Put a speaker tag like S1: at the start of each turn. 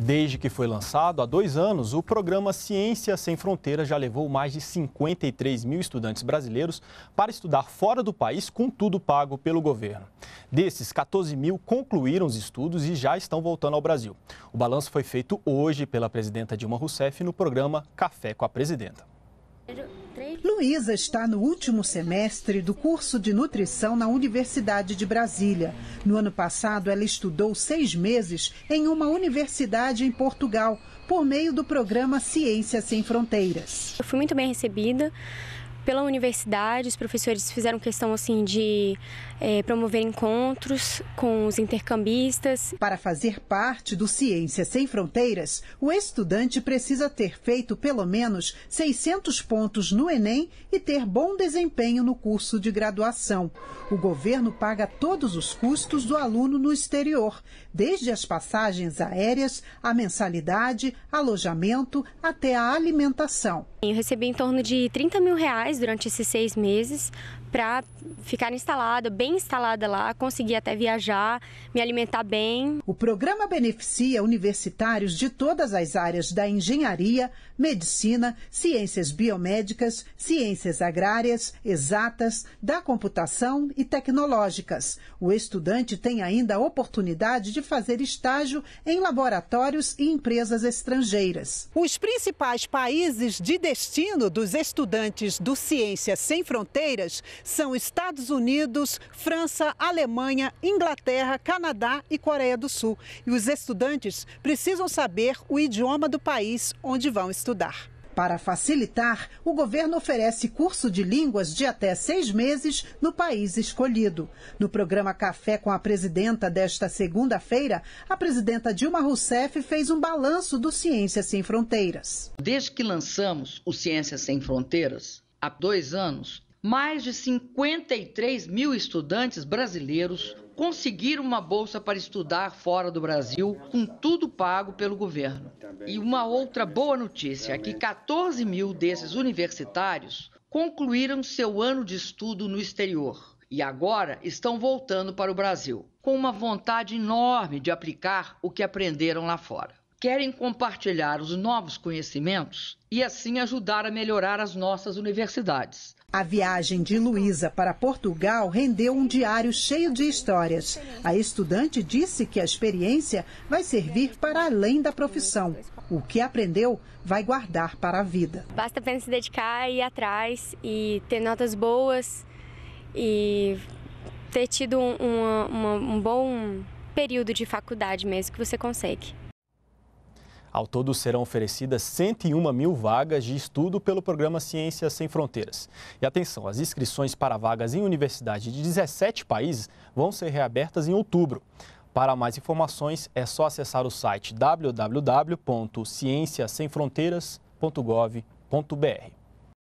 S1: Desde que foi lançado há dois anos, o programa Ciência Sem Fronteiras já levou mais de 53 mil estudantes brasileiros para estudar fora do país, com tudo pago pelo governo. Desses, 14 mil concluíram os estudos e já estão voltando ao Brasil. O balanço foi feito hoje pela presidenta Dilma Rousseff no programa Café com a Presidenta.
S2: Luísa está no último semestre do curso de nutrição na Universidade de Brasília. No ano passado, ela estudou seis meses em uma universidade
S3: em Portugal, por meio do programa Ciência Sem Fronteiras. Eu fui muito bem recebida pela universidade. Os professores fizeram questão assim de é, promover encontros com os intercambistas. Para fazer parte do Ciência
S2: Sem Fronteiras, o estudante precisa ter feito pelo menos 600 pontos no Enem e ter bom desempenho no curso de graduação. O governo paga todos os custos do aluno no exterior, desde as passagens aéreas,
S3: a mensalidade, alojamento até a alimentação. Eu recebi em torno de 30 mil reais durante esses seis meses, para ficar instalada, bem instalada lá, conseguir até viajar, me alimentar bem. O programa beneficia
S2: universitários de todas as áreas da engenharia, medicina, ciências biomédicas, ciências agrárias, exatas, da computação e tecnológicas. O estudante tem ainda a oportunidade de fazer estágio em laboratórios e empresas estrangeiras. Os principais países de destino dos estudantes do Ciências Sem Fronteiras são Estados Unidos, França, Alemanha, Inglaterra, Canadá e Coreia do Sul. E os estudantes precisam saber o idioma do país onde vão estudar. Para facilitar, o governo oferece curso de línguas de até seis meses no país escolhido. No programa Café com a Presidenta desta segunda-feira, a presidenta Dilma Rousseff
S4: fez um balanço do Ciências Sem Fronteiras. Desde que lançamos o Ciências Sem Fronteiras, há dois anos, mais de 53 mil estudantes brasileiros conseguiram uma bolsa para estudar fora do Brasil, com tudo pago pelo governo. E uma outra boa notícia é que 14 mil desses universitários concluíram seu ano de estudo no exterior e agora estão voltando para o Brasil, com uma vontade enorme de aplicar o que aprenderam lá fora. Querem compartilhar os novos conhecimentos e assim ajudar a melhorar as nossas universidades.
S2: A viagem de Luísa para Portugal rendeu um diário cheio de histórias. A estudante disse que a experiência vai servir para além da profissão. O que aprendeu vai guardar para a vida.
S3: Basta apenas se dedicar, ir atrás e ter notas boas e ter tido um, uma, um bom período de faculdade mesmo que você consegue.
S1: Ao todo, serão oferecidas 101 mil vagas de estudo pelo programa Ciências Sem Fronteiras. E atenção, as inscrições para vagas em universidades de 17 países vão ser reabertas em outubro. Para mais informações, é só acessar o site www.cienciasemfronteiras.gov.br.